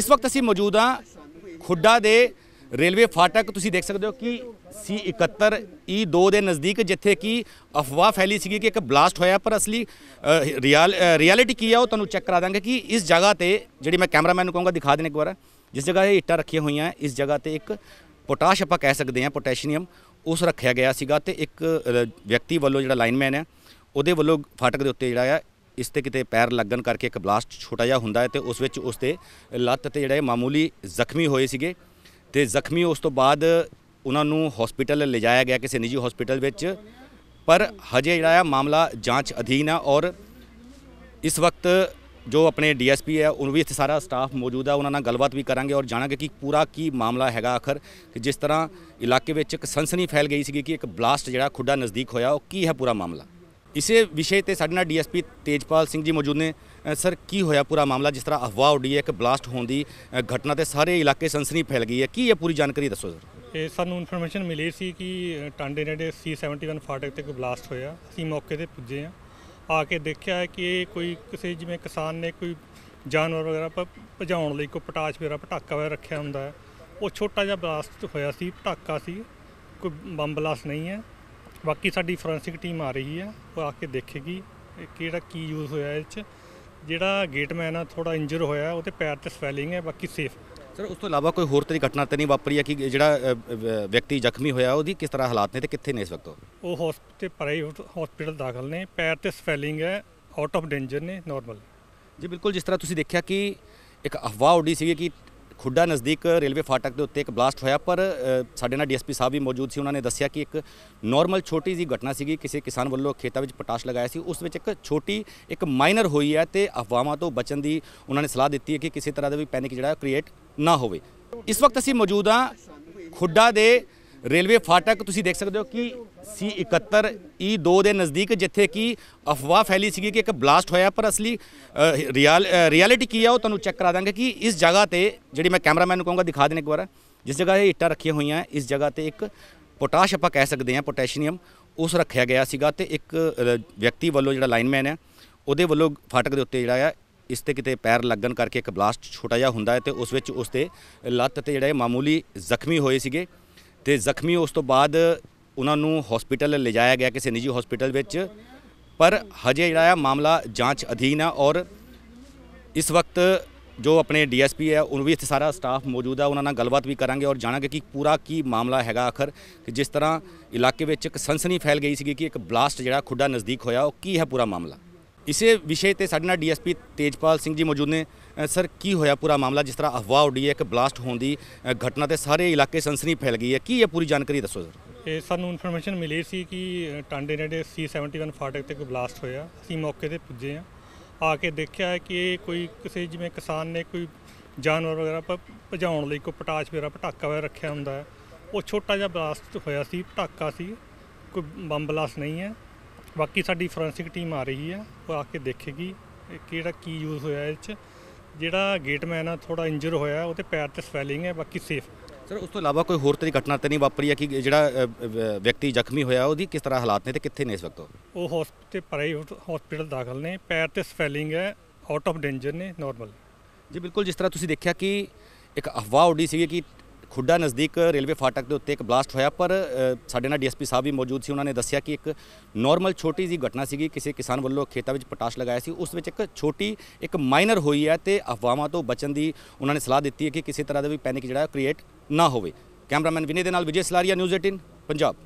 ਇਸ ਵਕਤ ਅਸੀਂ ਮੌਜੂਦ ਹਾਂ ਖੁੱਡਾ ਦੇ ਰੇਲਵੇ ਫਾਟਕ ਤੁਸੀਂ ਦੇਖ ਸਕਦੇ ਹੋ ਕਿ ਸੀ 71 e ਦੇ ਨਜ਼ਦੀਕ ਜਿੱਥੇ ਕਿ ਅਫਵਾਹ ਫੈਲੀ ਸੀ ਕਿ ਇੱਕ ਬਲਾਸਟ ਹੋਇਆ ਪਰ ਅਸਲੀ ਰਿਅਲ ਰਿਐਲਿਟੀ ਕੀ ਆ ਉਹ ਤੁਹਾਨੂੰ ਚੈੱਕ ਕਰਾ ਦਾਂਗੇ ਕਿ ਇਸ ਜਗ੍ਹਾ ਤੇ ਜਿਹੜੀ ਮੈਂ ਕੈਮਰਾਮੈਨ ਨੂੰ ਕਹੂੰਗਾ ਦਿਖਾ ਦੇਣ ਇੱਕ ਵਾਰ ਜਿਸ ਜਗ੍ਹਾ ਇਹ ਇੱਟਾਂ ਰੱਖੀਆਂ ਹੋਈਆਂ ਇਸ ਜਗ੍ਹਾ ਤੇ ਇੱਕ ਪੋਟਾਸ਼ ਆਪਾਂ ਕਹਿ ਸਕਦੇ ਹਾਂ ਪੋਟੈਸ਼ੀਅਮ ਉਸ ਰੱਖਿਆ ਗਿਆ ਸੀਗਾ ਤੇ ਇੱਕ ਵਿਅਕਤੀ ਵੱਲੋਂ ਜਿਹੜਾ ਲਾਈਨਮੈਨ ਹੈ ਉਹਦੇ ਵੱਲੋਂ ਫਾਟਕ ਦੇ ਉੱਤੇ ਜਿਹੜਾ ਆ ਇਸ ਤੇ ਕਿਤੇ ਪੈਰ ਲੱਗਣ ਕਰਕੇ ਇੱਕ ਬਲਾਸਟ ਛੋਟਾ ਜਿਹਾ ਹੁੰਦਾ ਹੈ ਤੇ ਉਸ ਵਿੱਚ ਉਸ ਤੇ ਲੱਤ ਤੇ ਜਿਹੜੇ ਮਾਮੂਲੀ ਜ਼ਖਮੀ ਹੋਏ ਸੀਗੇ ਤੇ ਜ਼ਖਮੀ ਉਸ ਤੋਂ ਬਾਅਦ ਉਹਨਾਂ ਨੂੰ ਹਸਪੀਟਲ ਲਿਜਾਇਆ ਗਿਆ ਕਿਸੇ ਨਿੱਜੀ ਹਸਪੀਟਲ ਵਿੱਚ ਪਰ ਹਜੇ ਜਿਹੜਾ ਆ ਮਾਮਲਾ ਜਾਂਚ ਅਧੀਨ ਆ ਔਰ ਇਸ ਵਕਤ ਜੋ ਆਪਣੇ ਡੀਐਸਪੀ ਹੈ ਉਹ ਵੀ ਇੱਥੇ ਸਾਰਾ ਸਟਾਫ ਮੌਜੂਦ ਹੈ ਉਹਨਾਂ ਨਾਲ ਗੱਲਬਾਤ ਵੀ ਕਰਾਂਗੇ ਔਰ ਜਾਣਾਂਗੇ ਕਿ ਪੂਰਾ ਕੀ ਮਾਮਲਾ ਹੈਗਾ ਆਖਰ ਕਿ ਜਿਸ ਤਰ੍ਹਾਂ ਇਲਾਕੇ ਵਿੱਚ ਇੱਕ ਸਨਸਨੀ ਫੈਲ ਗਈ ਸੀਗੀ ਕਿ ਇੱਕ ਬਲਾਸਟ ਜਿਹੜਾ ਖੁੱਡਾ ਨਜ਼ਦੀਕ ਹੋਇਆ ਉਹ ਕੀ ਹੈ ਪੂਰਾ ਮਾਮਲਾ ਇਸੇ ਵਿਸ਼ੇ ਤੇ ਸਾਡੇ ਨਾਲ ਡੀਐਸਪੀ ਤੇਜਪਾਲ ਸਿੰਘ ਜੀ ਮੌਜੂਦ ਨੇ ਸਰ ਕੀ ਹੋਇਆ ਪੂਰਾ ਮਾਮਲਾ ਜਿਸ ਤਰ੍ਹਾਂ ਅਫਵਾਹ ਉੱਡੀ ਹੈ ਇੱਕ ਬਲਾਸਟ ਹੋਣ ਦੀ ਘਟਨਾ ਤੇ ਸਾਰੇ ਇਲਾਕੇ ਸੰਸਨੀ ਫੈਲ ਗਈ ਹੈ ਕੀ ਇਹ ਪੂਰੀ ਜਾਣਕਾਰੀ ਦੱਸੋ ਸਰ ਇਹ ਸਾਨੂੰ ਇਨਫੋਰਮੇਸ਼ਨ ਮਿਲੀ ਸੀ ਕਿ ਟਾਂਡੇ ਨੇੜੇ C71 ਫਾਟਕ ਤੇ ਕੋਈ ਬਲਾਸਟ ਹੋਇਆ ਅਸੀਂ ਮੌਕੇ ਤੇ ਪੁੱਜੇ ਆ ਆ ਕੇ ਦੇਖਿਆ ਕਿ ਕੋਈ ਕਿਸੇ ਜਿਵੇਂ ਕਿਸਾਨ ਨੇ ਕੋਈ ਜਾਨਵਰ ਵਗੈਰਾ ਭਜਾਉਣ ਲਈ ਕੋਈ ਪਟਾਸ਼ ਵਗੈਰਾ ਪਟਾਕਾ ਵਗੈਰਾ ਰੱਖਿਆ ਹੁੰਦਾ ਉਹ ਛੋਟਾ ਜਿਹਾ ਬਲਾਸਟ ਹੋਇਆ ਸੀ ਪਟਾਕਾ ਸੀ ਕੋਈ ਬੰਬ ਬਲਾਸਟ ਨਹੀਂ ਹੈ ਬਾਕੀ ਸਾਡੀ ਫੋਰੈਂਸਿਕ ਟੀਮ ਆ ਰਹੀ ਹੈ ਉਹ ਆ ਕੇ ਦੇਖੇਗੀ ਕਿਹੜਾ ਕੀ ਯੂਜ਼ ਹੋਇਆ ਇਹ ਚ ਜਿਹੜਾ ਗੇਟਮੈਨ ਆ ਥੋੜਾ ਇੰਜਰ ਹੋਇਆ ਉਹਦੇ ਪੈਰ ਤੇ ਸਵੈਲਿੰਗ ਹੈ ਬਾਕੀ ਸੇਫ ਸਰ ਉਸ ਤੋਂ ਇਲਾਵਾ ਕੋਈ ਹੋਰ ਤਰੀ ਘਟਨਾ ਤੇ ਨਹੀਂ ਵਾਪਰੀ ਹੈ ਕਿ ਜਿਹੜਾ ਵਿਅਕਤੀ ਜ਼ਖਮੀ ਹੋਇਆ ਉਹਦੀ ਕਿਸ ਤਰ੍ਹਾਂ ਹਾਲਾਤ ਨੇ ਤੇ ਕਿੱਥੇ ਨੇ ਇਸ ਵਕਤ ਉਹ ਹਸਪੀਟਲ ਪ੍ਰਾਈਵੇਟ ਹਸਪੀਟਲ ਦਾਖਲ ਨੇ ਪੈਰ ਤੇ ਸਵੈਲਿੰਗ ਹੈ ਆਊਟ ਆਫ ਡੇਂਜਰ ਨੇ ਨਾਰਮਲ ਜੀ ਬਿਲਕੁਲ ਜਿਸ ਤਰ੍ਹਾਂ ਤੁਸੀਂ ਦੇਖਿਆ ਕਿ ਇੱਕ ਅਫਵਾਹ ਉੱਡੀ ਸੀ ਕਿ ਖੁੱਡਾ ਨਜ਼ਦੀਕ ਰੇਲਵੇ ਫਾਟਕ ਦੇ ਉੱਤੇ ਇੱਕ ਬਲਾਸਟ ਹੋਇਆ ਪਰ ਸਾਡੇ ਨਾਲ ਡੀਐਸਪੀ ਸਾਹਿਬ ਵੀ ਮੌਜੂਦ ਸੀ ਉਹਨਾਂ ਨੇ ਦੱਸਿਆ ਕਿ ਇੱਕ ਨਾਰਮਲ ਛੋਟੀ ਜੀ ਘਟਨਾ ਸੀਗੀ ਕਿਸੇ ਕਿਸਾਨ ਵੱਲੋਂ ਖੇਤਾਂ ਵਿੱਚ ਪਟਾਸ਼ ਲਗਾਇਆ ਸੀ ਉਸ ਵਿੱਚ ਇੱਕ ਛੋਟੀ ਇੱਕ ਮਾਈਨਰ ਹੋਈ ਹੈ ਤੇ ਅਫਵਾਹਾਂ ਤੋਂ ਬਚਣ ਦੀ ਉਹਨਾਂ ਨੇ ਸਲਾਹ ਦਿੱਤੀ ਹੈ ਕਿ ਕਿਸੇ ਤਰ੍ਹਾਂ ਦਾ ਵੀ ਪੈਨਿਕ ਜਿਹੜਾ ਕ੍ਰੀਏਟ ਨਾ ਹੋਵੇ ਇਸ ਵਕਤ ਅਸੀਂ ਮੌਜੂਦ ਹਾਂ ਖੁੱਡਾ ਦੇ ਰੇਲਵੇ ਫਾਟਕ ਤੁਸੀਂ ਦੇਖ ਸਕਦੇ ਹੋ ਕਿ ਸੀ 71 ਈ 2 ਦੇ ਨਜ਼ਦੀਕ ਜਿੱਥੇ ਕਿ ਅਫਵਾਹ ਫੈਲੀ ਸੀ ਕਿ ਇੱਕ ਬਲਾਸਟ ਹੋਇਆ ਪਰ ਅਸਲੀ ਰਿਅਲ ਰਿਐਲਿਟੀ ਕੀ ਆ ਉਹ ਤੁਹਾਨੂੰ ਚੈੱਕ ਕਰਾ ਦਾਂਗੇ ਕਿ ਇਸ ਜਗ੍ਹਾ ਤੇ ਜਿਹੜੀ ਮੈਂ ਕੈਮਰਾਮੈਨ ਨੂੰ ਕਹੂੰਗਾ ਦਿਖਾ ਦੇਣ ਇੱਕ ਵਾਰ ਜਿਸ ਜਗ੍ਹਾ ਇਹ ਇੱਟਾਂ ਰੱਖੀਆਂ ਹੋਈਆਂ ਇਸ ਜਗ੍ਹਾ ਤੇ ਇੱਕ ਪੋਟਾਸ਼ ਆਪਾਂ ਕਹਿ ਸਕਦੇ ਹਾਂ ਪੋਟੈਸ਼ੀਅਮ ਉਸ ਰੱਖਿਆ ਗਿਆ ਸੀਗਾ ਤੇ ਇੱਕ ਵਿਅਕਤੀ ਵੱਲੋਂ ਜਿਹੜਾ ਲਾਈਨਮੈਨ ਹੈ ਉਹਦੇ ਵੱਲੋਂ ਫਾਟਕ ਦੇ ਉੱਤੇ ਜਿਹੜਾ ਆ ਇਸ ਤੇ ਕਿਤੇ ਪੈਰ ਲੱਗਣ ਕਰਕੇ ਇੱਕ ਬਲਾਸਟ ਛੋਟਾ ਜਿਹਾ ਹੁੰਦਾ ਹੈ ਤੇ ਉਸ ਵਿੱਚ ਉਸ ਤੇ ਲੱਤ ਤੇ ਜਿਹੜਾ ਮਾਮੂਲੀ ਜ਼ਖਮੀ ਹੋਏ ਸੀਗੇ ਤੇ ਜ਼ਖਮੀ ਉਸ ਤੋਂ ਬਾਅਦ ਉਹਨਾਂ ਨੂੰ ਹਸਪੀਟਲ ਲਿਜਾਇਆ ਗਿਆ ਕਿਸੇ ਨਿੱਜੀ ਹਸਪੀਟਲ ਵਿੱਚ ਪਰ ਹਜੇ ਜਿਹੜਾ ਆ ਮਾਮਲਾ ਜਾਂਚ ਅਧੀਨ ਆ ਔਰ ਇਸ ਵਕਤ ਜੋ ਆਪਣੇ ਡੀਐਸਪੀ ਹੈ ਉਹ ਵੀ ਇੱਥੇ ਸਾਰਾ ਸਟਾਫ ਮੌਜੂਦ ਹੈ ਉਹਨਾਂ ਨਾਲ ਗੱਲਬਾਤ ਵੀ ਕਰਾਂਗੇ ਔਰ ਜਾਣਾਂਗੇ ਕਿ ਪੂਰਾ ਕੀ ਮਾਮਲਾ ਹੈਗਾ ਆਖਰ ਕਿ ਜਿਸ ਤਰ੍ਹਾਂ ਇਲਾਕੇ ਵਿੱਚ ਇੱਕ ਸਨਸਨੀ ਫੈਲ ਗਈ ਸੀਗੀ ਕਿ ਇੱਕ ਬਲਾਸਟ ਜਿਹੜਾ ਖੁੱਡਾ ਨਜ਼ਦੀਕ ਹੋਇਆ ਉਹ ਕੀ ਹੈ ਪੂਰਾ ਮਾਮਲਾ ਇਸੇ ਵਿਸ਼ੇ ਤੇ ਸਾਡੇ ਨਾਲ ਡੀਐਸਪੀ ਤੇਜਪਾਲ ਸਿੰਘ ਜੀ ਮੌਜੂਦ ਨੇ ਸਰ ਕੀ ਹੋਇਆ ਪੂਰਾ ਮਾਮਲਾ ਜਿਸ ਤਰ੍ਹਾਂ ਅਫਵਾਹ ਉੱਡੀ ਹੈ ਇੱਕ ਬਲਾਸਟ ਹੋਣ ਦੀ ਘਟਨਾ ਤੇ ਸਾਰੇ ਇਲਾਕੇ ਸੰਸਨੀ ਫੈਲ ਗਈ ਹੈ ਕੀ ਇਹ ਪੂਰੀ ਜਾਣਕਾਰੀ ਦੱਸੋ ਸਰ ਇਹ ਸਾਨੂੰ ਇਨਫੋਰਮੇਸ਼ਨ ਮਿਲੀ ਸੀ ਕਿ ਟਾਂਡੇ ਨੇੜੇ C71 ਫਾਟਕ ਤੇ ਕੋਈ ਬਲਾਸਟ ਹੋਇਆ ਅਸੀਂ ਮੌਕੇ ਤੇ ਪੁੱਜੇ ਆ ਆ ਕੇ ਦੇਖਿਆ ਕਿ ਇਹ ਕੋਈ ਕਿਸੇ ਜਿਵੇਂ ਕਿਸਾਨ ਨੇ ਕੋਈ ਜਾਨਵਰ ਵਗੈਰਾ ਭਜਾਉਣ ਲਈ ਕੋਈ ਪਟਾਸ਼ ਵਗੈਰਾ ਪਟਾਕਾ ਵਗੈਰਾ ਰੱਖਿਆ ਹੁੰਦਾ ਉਹ ਛੋਟਾ ਜਿਹਾ ਬਲਾਸਟ ਹੋਇਆ ਸੀ ਪਟਾਕਾ ਸੀ ਕੋਈ ਬੰਬ ਬਲਾਸਟ ਨਹੀਂ ਹੈ ਬਾਕੀ ਸਾਡੀ ਫੋਰੈਂਸਿਕ ਟੀਮ ਆ ਰਹੀ ਹੈ ਉਹ ਆ ਕੇ ਦੇਖੇਗੀ ਕਿਹੜਾ ਕੀ ਯੂਜ਼ ਹੋਇਆ ਇਹ ਚ ਜਿਹੜਾ ਗੇਟਮੈਨ ਆ ਥੋੜਾ ਇੰਜਰ ਹੋਇਆ ਉਹਦੇ ਪੈਰ ਤੇ ਸਵੈਲਿੰਗ ਹੈ ਬਾਕੀ ਸੇਫ ਸਰ ਉਸ ਤੋਂ ਇਲਾਵਾ ਕੋਈ ਹੋਰ ਤਰੀ ਘਟਨਾ ਤੇ ਨਹੀਂ ਵਾਪਰੀ ਹੈ ਕਿ ਜਿਹੜਾ ਵਿਅਕਤੀ ਜ਼ਖਮੀ ਹੋਇਆ ਉਹਦੀ ਕਿਸ ਤਰ੍ਹਾਂ ਹਾਲਾਤ ਨੇ ਤੇ ਕਿੱਥੇ ਨੇ ਇਸ ਵਕਤ ਉਹ ਹਸਪੀਟਲ ਪ੍ਰਾਈਵੇਟ ਹਸਪੀਟਲ ਦਾਖਲ ਨੇ ਪੈਰ ਤੇ ਸਵੈਲਿੰਗ ਹੈ ਆਊਟ ਆਫ ਡੇਂਜਰ ਨੇ ਨਾਰਮਲ ਜੀ ਬਿਲਕੁਲ ਜਿਸ ਤਰ੍ਹਾਂ ਤੁਸੀਂ ਦੇਖਿਆ ਕਿ ਇੱਕ ਅਫਵਾਹ ਉੱਡੀ ਸੀ ਕਿ ਖੁੱਡਾ ਨਜ਼ਦੀਕ ਰੇਲਵੇ ਫਾਟਕ ਦੇ ਉੱਤੇ ਇੱਕ ਬਲਾਸਟ ਹੋਇਆ ਪਰ ਸਾਡੇ ਨਾਲ ਡੀਐਸਪੀ ਸਾਹਿਬ ਵੀ ਮੌਜੂਦ ਸੀ ਉਹਨਾਂ ਨੇ ਦੱਸਿਆ ਕਿ ਇੱਕ ਨਾਰਮਲ ਛੋਟੀ ਜੀ ਘਟਨਾ ਸੀਗੀ ਕਿਸੇ ਕਿਸਾਨ ਵੱਲੋਂ ਖੇਤਾਂ ਵਿੱਚ ਪੋਟਾਸ਼ ਲਗਾਇਆ ਸੀ ਉਸ ਵਿੱਚ ਇੱਕ ਛੋਟੀ ਇੱਕ ਮਾਈਨਰ ਹੋਈ ਹੈ ਤੇ ਅਫਵਾਹਾਂ ਤੋਂ ਬਚਣ ਦੀ ਉਹਨਾਂ ਨੇ ਸਲਾਹ ਦਿੱਤੀ ਹੈ ਕਿ ਕਿਸੇ ਤਰ੍ਹਾਂ ਦਾ ਵੀ ਪੈਨਿਕ ਜਿਹੜਾ ਕ੍ਰੀਏਟ ਨਾ ਹੋਵੇ ਕੈਮਰਾਮੈਨ ਵਿਨੇ ਦੇ ਨਾਲ ਵਿਜੇ ਸਲਾਰੀਆ ਨਿਊਜ਼ 18 ਪੰਜਾਬ